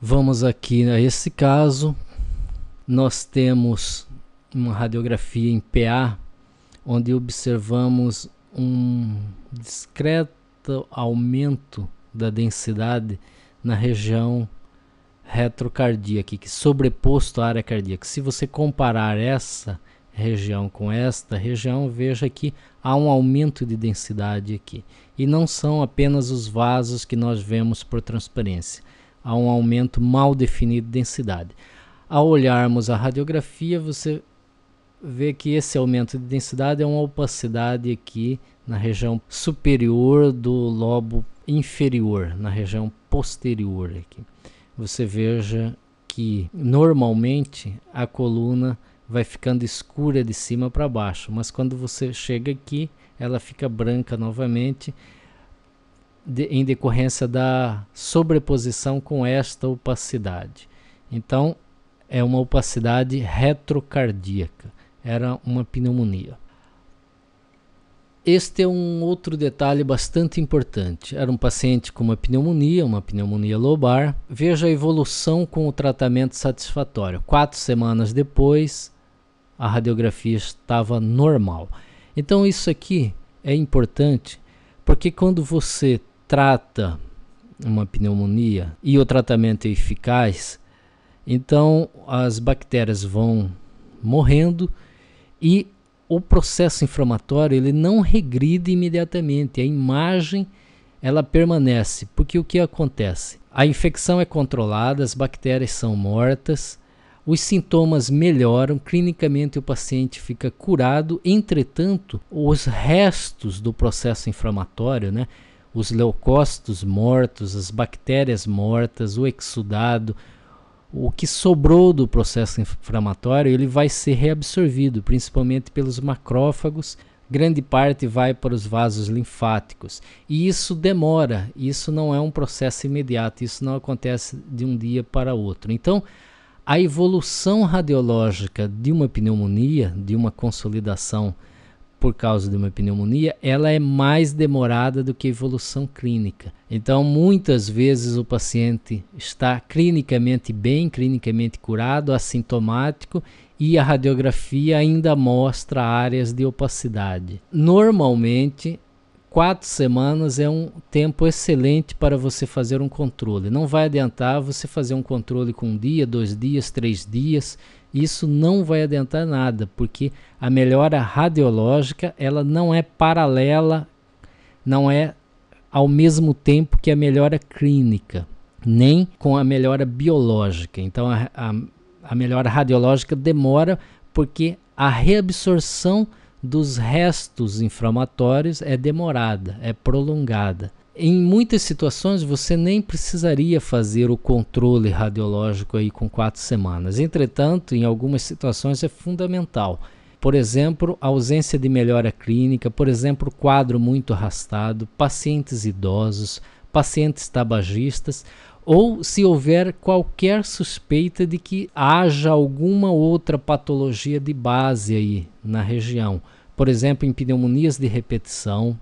Vamos aqui a esse caso. Nós temos uma radiografia em PA, onde observamos um discreto aumento da densidade na região retrocardíaca, que sobreposto à área cardíaca. Se você comparar essa região com esta região, veja que há um aumento de densidade aqui. E não são apenas os vasos que nós vemos por transparência a um aumento mal definido de densidade. Ao olharmos a radiografia, você vê que esse aumento de densidade é uma opacidade aqui na região superior do lobo inferior, na região posterior aqui. Você veja que normalmente a coluna vai ficando escura de cima para baixo, mas quando você chega aqui, ela fica branca novamente de, em decorrência da sobreposição com esta opacidade. Então, é uma opacidade retrocardíaca, era uma pneumonia. Este é um outro detalhe bastante importante. Era um paciente com uma pneumonia, uma pneumonia lobar. Veja a evolução com o tratamento satisfatório. Quatro semanas depois, a radiografia estava normal. Então, isso aqui é importante porque quando você trata uma pneumonia e o tratamento é eficaz, então as bactérias vão morrendo e o processo inflamatório ele não regride imediatamente, a imagem ela permanece, porque o que acontece? A infecção é controlada, as bactérias são mortas, os sintomas melhoram, clinicamente o paciente fica curado, entretanto, os restos do processo inflamatório, né, os leucócitos mortos, as bactérias mortas, o exudado, o que sobrou do processo inflamatório, ele vai ser reabsorvido, principalmente pelos macrófagos. Grande parte vai para os vasos linfáticos. E isso demora, isso não é um processo imediato, isso não acontece de um dia para outro. Então, a evolução radiológica de uma pneumonia, de uma consolidação por causa de uma pneumonia, ela é mais demorada do que a evolução clínica. Então, muitas vezes o paciente está clinicamente bem, clinicamente curado, assintomático e a radiografia ainda mostra áreas de opacidade. Normalmente, quatro semanas é um tempo excelente para você fazer um controle. Não vai adiantar você fazer um controle com um dia, dois dias, três dias isso não vai adiantar nada, porque a melhora radiológica ela não é paralela, não é ao mesmo tempo que a melhora clínica, nem com a melhora biológica. Então a, a, a melhora radiológica demora porque a reabsorção dos restos inflamatórios é demorada, é prolongada. Em muitas situações você nem precisaria fazer o controle radiológico aí com quatro semanas. Entretanto, em algumas situações é fundamental. Por exemplo, ausência de melhora clínica, por exemplo, quadro muito arrastado, pacientes idosos, pacientes tabagistas ou se houver qualquer suspeita de que haja alguma outra patologia de base aí na região. Por exemplo, em pneumonias de repetição,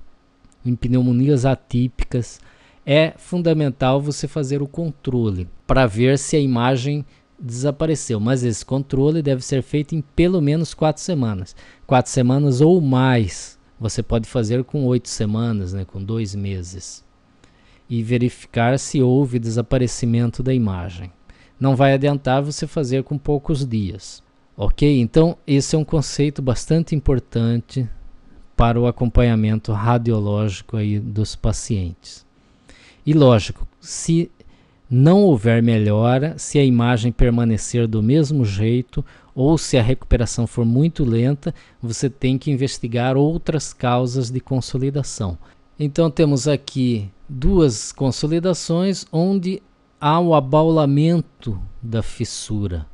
em pneumonias atípicas, é fundamental você fazer o controle para ver se a imagem desapareceu. Mas esse controle deve ser feito em pelo menos quatro semanas. Quatro semanas ou mais. Você pode fazer com oito semanas, né, com dois meses. E verificar se houve desaparecimento da imagem. Não vai adiantar você fazer com poucos dias. Ok? Então, esse é um conceito bastante importante para o acompanhamento radiológico aí dos pacientes. E lógico, se não houver melhora, se a imagem permanecer do mesmo jeito ou se a recuperação for muito lenta, você tem que investigar outras causas de consolidação. Então temos aqui duas consolidações onde há o abaulamento da fissura.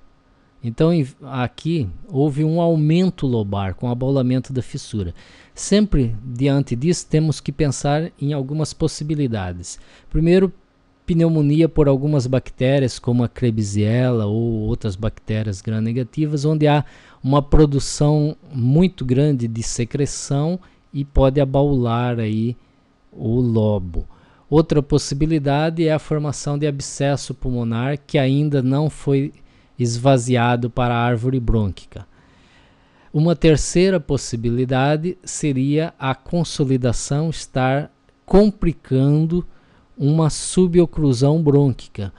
Então aqui houve um aumento lobar com abaulamento da fissura. Sempre diante disso temos que pensar em algumas possibilidades. Primeiro, pneumonia por algumas bactérias como a Klebsiella ou outras bactérias gram-negativas, onde há uma produção muito grande de secreção e pode abaular aí o lobo. Outra possibilidade é a formação de abscesso pulmonar que ainda não foi esvaziado para a árvore brônquica. Uma terceira possibilidade seria a consolidação estar complicando uma suboclusão brônquica,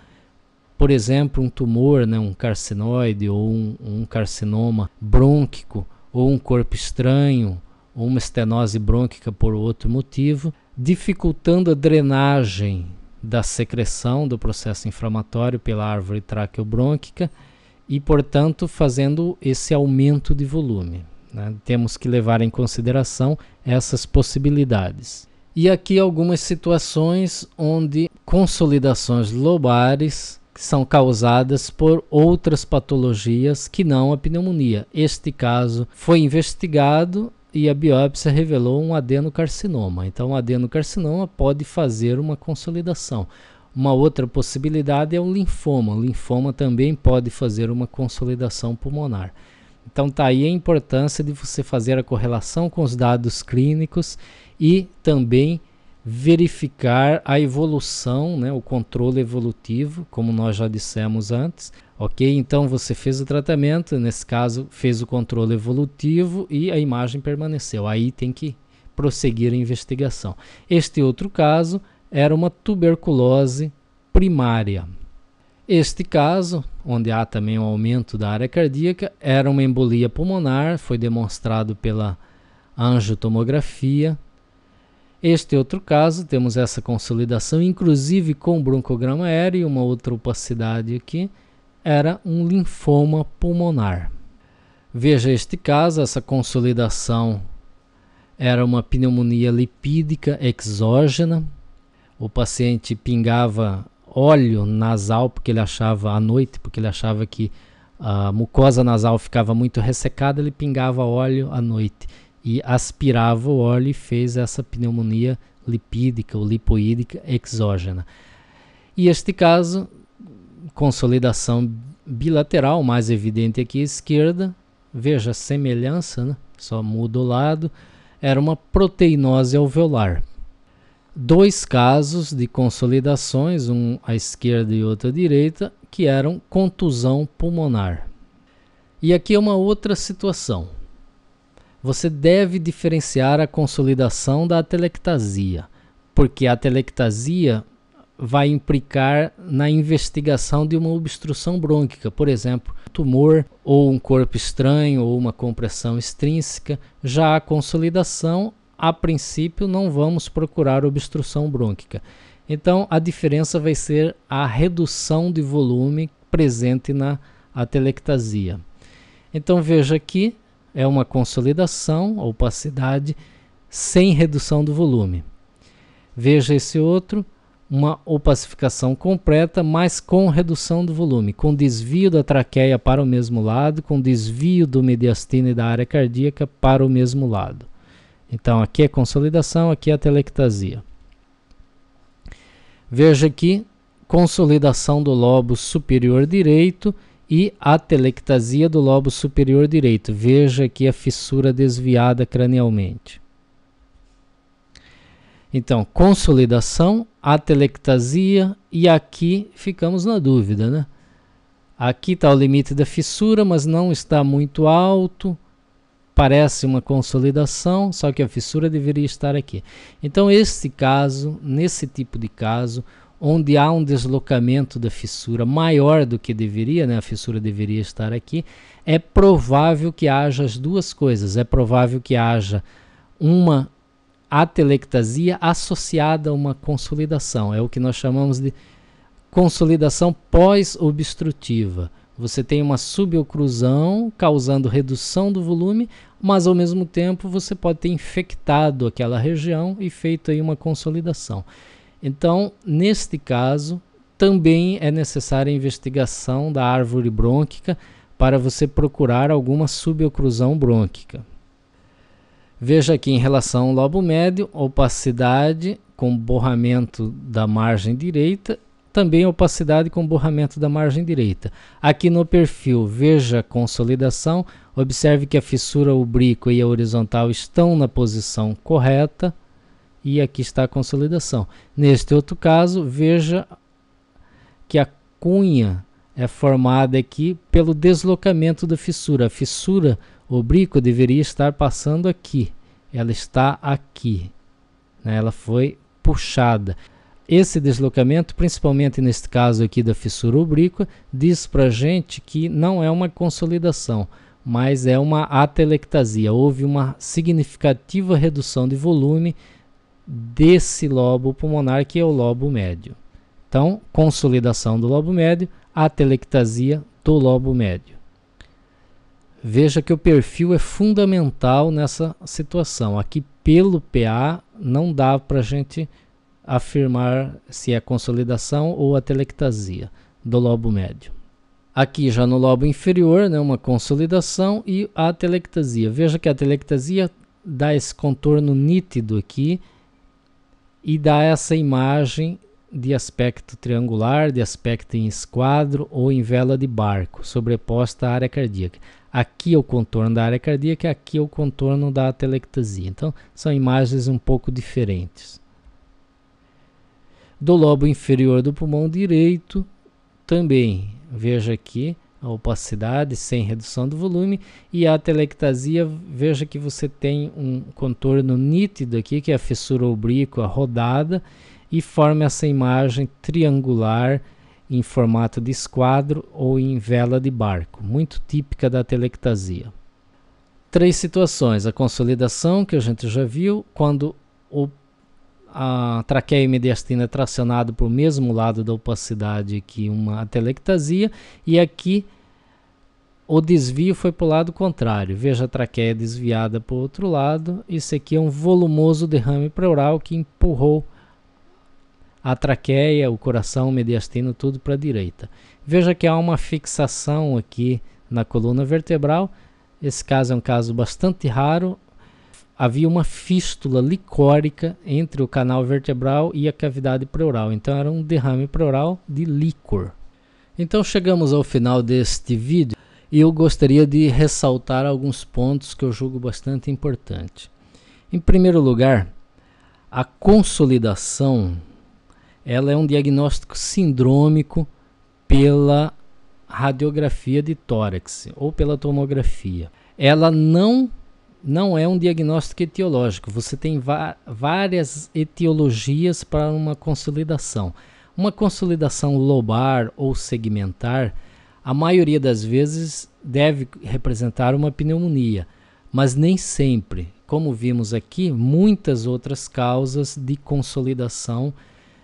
por exemplo, um tumor, né, um carcinoide ou um, um carcinoma brônquico ou um corpo estranho ou uma estenose brônquica por outro motivo, dificultando a drenagem da secreção do processo inflamatório pela árvore traqueobrônquica e, portanto, fazendo esse aumento de volume. Né? Temos que levar em consideração essas possibilidades. E aqui algumas situações onde consolidações lobares são causadas por outras patologias que não a pneumonia. Este caso foi investigado e a biópsia revelou um adenocarcinoma. Então, o adenocarcinoma pode fazer uma consolidação. Uma outra possibilidade é o linfoma. O linfoma também pode fazer uma consolidação pulmonar. Então tá aí a importância de você fazer a correlação com os dados clínicos e também verificar a evolução, né, o controle evolutivo, como nós já dissemos antes. Ok, então você fez o tratamento, nesse caso fez o controle evolutivo e a imagem permaneceu. Aí tem que prosseguir a investigação. Este outro caso era uma tuberculose primária. Este caso, onde há também um aumento da área cardíaca, era uma embolia pulmonar, foi demonstrado pela angiotomografia. Este outro caso, temos essa consolidação, inclusive com broncograma aéreo, e uma outra opacidade aqui, era um linfoma pulmonar. Veja este caso, essa consolidação era uma pneumonia lipídica exógena, o paciente pingava óleo nasal porque ele achava à noite, porque ele achava que a mucosa nasal ficava muito ressecada, ele pingava óleo à noite e aspirava o óleo e fez essa pneumonia lipídica ou lipoídica exógena. E este caso, consolidação bilateral, mais evidente aqui à esquerda, veja semelhança, né? só muda o lado, era uma proteinose alveolar dois casos de consolidações, um à esquerda e outro à direita, que eram contusão pulmonar. E aqui é uma outra situação. Você deve diferenciar a consolidação da atelectasia, porque a atelectasia vai implicar na investigação de uma obstrução brônquica, por exemplo, tumor ou um corpo estranho ou uma compressão extrínseca. Já a consolidação a princípio não vamos procurar obstrução brônquica. Então a diferença vai ser a redução de volume presente na atelectasia. Então veja aqui, é uma consolidação, opacidade, sem redução do volume. Veja esse outro, uma opacificação completa, mas com redução do volume, com desvio da traqueia para o mesmo lado, com desvio do mediastino e da área cardíaca para o mesmo lado. Então, aqui é consolidação, aqui é telectasia. Veja aqui, consolidação do lobo superior direito e a telectasia do lobo superior direito. Veja aqui a fissura desviada cranialmente. Então, consolidação, atelectasia e aqui ficamos na dúvida, né? Aqui está o limite da fissura, mas não está muito alto parece uma consolidação, só que a fissura deveria estar aqui. Então, este caso, nesse tipo de caso, onde há um deslocamento da fissura maior do que deveria, né? a fissura deveria estar aqui, é provável que haja as duas coisas. É provável que haja uma atelectasia associada a uma consolidação. É o que nós chamamos de consolidação pós-obstrutiva. Você tem uma suboclusão causando redução do volume, mas ao mesmo tempo você pode ter infectado aquela região e feito aí uma consolidação. Então, neste caso, também é necessária a investigação da árvore brônquica para você procurar alguma suboclusão brônquica. Veja aqui em relação ao lobo médio, opacidade com borramento da margem direita também opacidade com borramento da margem direita. Aqui no perfil, veja consolidação, observe que a fissura oblíqua e a horizontal estão na posição correta e aqui está a consolidação. Neste outro caso, veja que a cunha é formada aqui pelo deslocamento da fissura. A fissura oblíqua deveria estar passando aqui, ela está aqui, né? ela foi puxada. Esse deslocamento, principalmente neste caso aqui da fissura oblíqua, diz para gente que não é uma consolidação, mas é uma atelectasia. Houve uma significativa redução de volume desse lobo pulmonar, que é o lobo médio. Então, consolidação do lobo médio, atelectasia do lobo médio. Veja que o perfil é fundamental nessa situação. Aqui, pelo PA, não dá para a gente afirmar se é consolidação ou a do lobo médio. Aqui já no lobo inferior, né, uma consolidação e a atelectasia. Veja que a atelectasia dá esse contorno nítido aqui e dá essa imagem de aspecto triangular, de aspecto em esquadro ou em vela de barco, sobreposta à área cardíaca. Aqui é o contorno da área cardíaca, aqui é o contorno da atelectasia. Então, são imagens um pouco diferentes do lobo inferior do pulmão direito também. Veja aqui a opacidade sem redução do volume e a telectasia, veja que você tem um contorno nítido aqui, que é a fissura oblíqua rodada e forma essa imagem triangular em formato de esquadro ou em vela de barco, muito típica da telectasia. Três situações: a consolidação, que a gente já viu, quando o a traqueia e mediastina é tracionado para o mesmo lado da opacidade que uma atelectasia, e aqui o desvio foi para o lado contrário. Veja a traqueia desviada para o outro lado. Isso aqui é um volumoso derrame pleural que empurrou a traqueia, o coração, o mediastino, tudo para a direita. Veja que há uma fixação aqui na coluna vertebral. Esse caso é um caso bastante raro, havia uma fístula licórica entre o canal vertebral e a cavidade pleural. Então era um derrame pleural de líquor. Então chegamos ao final deste vídeo e eu gostaria de ressaltar alguns pontos que eu julgo bastante importante. Em primeiro lugar, a consolidação ela é um diagnóstico sindrômico pela radiografia de tórax ou pela tomografia. Ela não não é um diagnóstico etiológico. Você tem várias etiologias para uma consolidação. Uma consolidação lobar ou segmentar, a maioria das vezes deve representar uma pneumonia, mas nem sempre. Como vimos aqui, muitas outras causas de consolidação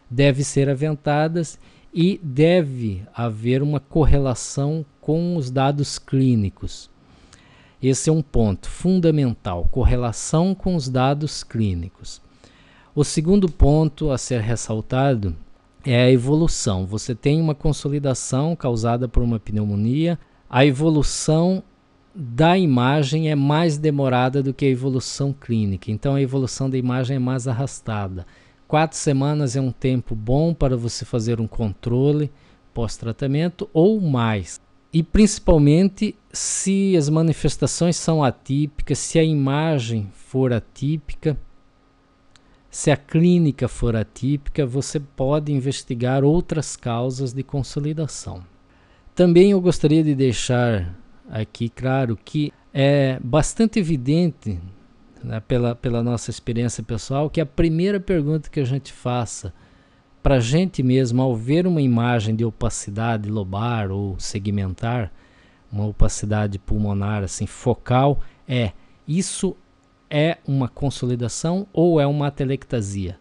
devem ser aventadas e deve haver uma correlação com os dados clínicos. Esse é um ponto fundamental, correlação com os dados clínicos. O segundo ponto a ser ressaltado é a evolução. Você tem uma consolidação causada por uma pneumonia, a evolução da imagem é mais demorada do que a evolução clínica, então a evolução da imagem é mais arrastada. Quatro semanas é um tempo bom para você fazer um controle pós-tratamento ou mais. E principalmente se as manifestações são atípicas, se a imagem for atípica, se a clínica for atípica, você pode investigar outras causas de consolidação. Também eu gostaria de deixar aqui claro que é bastante evidente, né, pela, pela nossa experiência pessoal, que a primeira pergunta que a gente faça para a gente mesmo, ao ver uma imagem de opacidade lobar ou segmentar, uma opacidade pulmonar assim focal, é isso é uma consolidação ou é uma atelectasia?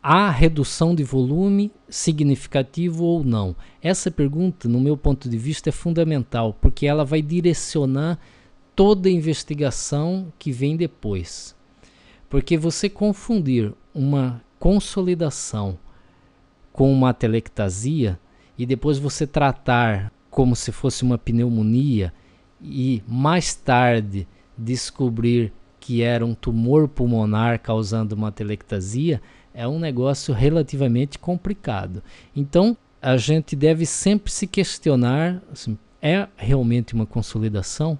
Há redução de volume significativo ou não? Essa pergunta, no meu ponto de vista, é fundamental, porque ela vai direcionar toda a investigação que vem depois. Porque você confundir uma consolidação com uma telectasia e depois você tratar como se fosse uma pneumonia e mais tarde descobrir que era um tumor pulmonar causando uma telectasia é um negócio relativamente complicado. Então, a gente deve sempre se questionar: assim, é realmente uma consolidação?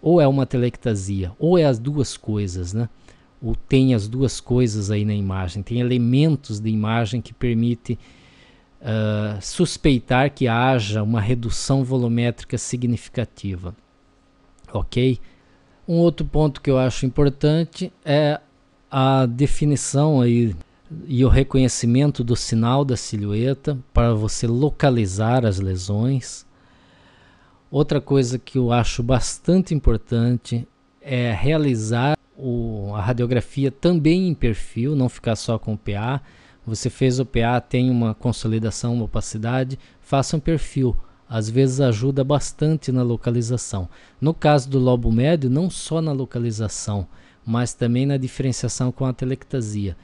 Ou é uma telectasia? Ou é as duas coisas, né? ou tem as duas coisas aí na imagem, tem elementos de imagem que permite uh, suspeitar que haja uma redução volumétrica significativa, ok? Um outro ponto que eu acho importante é a definição aí e o reconhecimento do sinal da silhueta para você localizar as lesões. Outra coisa que eu acho bastante importante é realizar o, a radiografia também em perfil, não ficar só com o PA. Você fez o PA, tem uma consolidação, uma opacidade, faça um perfil. Às vezes ajuda bastante na localização. No caso do lobo médio, não só na localização, mas também na diferenciação com a telectasia.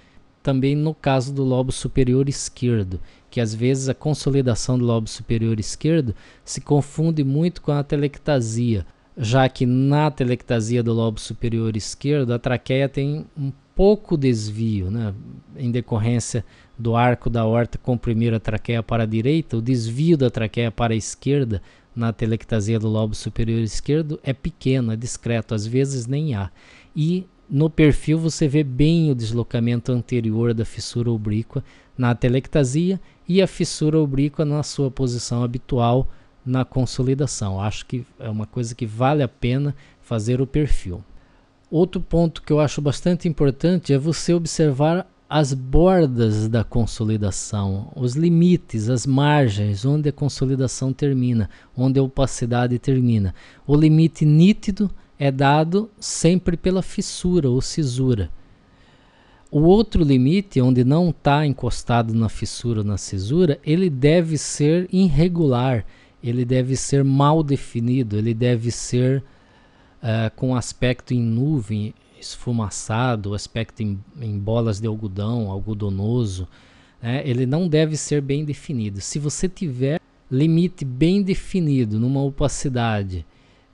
Também no caso do lobo superior esquerdo, que às vezes a consolidação do lobo superior esquerdo se confunde muito com a telectasia já que na telectasia do lobo superior esquerdo a traqueia tem um pouco desvio, né? em decorrência do arco da horta comprimir a traqueia para a direita, o desvio da traqueia para a esquerda na telectasia do lobo superior esquerdo é pequeno, é discreto, às vezes nem há. E no perfil você vê bem o deslocamento anterior da fissura oblíqua na telectasia e a fissura oblíqua na sua posição habitual na consolidação. Acho que é uma coisa que vale a pena fazer o perfil. Outro ponto que eu acho bastante importante é você observar as bordas da consolidação, os limites, as margens, onde a consolidação termina, onde a opacidade termina. O limite nítido é dado sempre pela fissura ou cisura. O outro limite, onde não está encostado na fissura ou na cisura, ele deve ser irregular, ele deve ser mal definido, ele deve ser uh, com aspecto em nuvem, esfumaçado, aspecto em, em bolas de algodão, algodonoso. Né? Ele não deve ser bem definido. Se você tiver limite bem definido numa opacidade,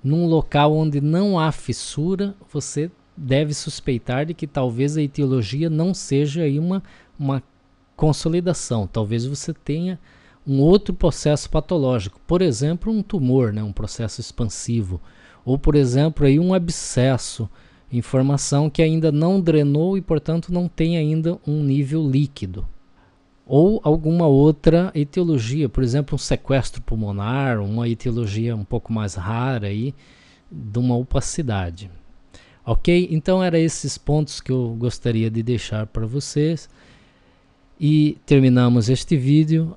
num local onde não há fissura, você deve suspeitar de que talvez a etiologia não seja aí uma, uma consolidação. Talvez você tenha um outro processo patológico, por exemplo, um tumor, né, um processo expansivo, ou por exemplo, aí um abscesso, informação que ainda não drenou e, portanto, não tem ainda um nível líquido. Ou alguma outra etiologia, por exemplo, um sequestro pulmonar, uma etiologia um pouco mais rara aí, de uma opacidade. Ok? Então, eram esses pontos que eu gostaria de deixar para vocês. E terminamos este vídeo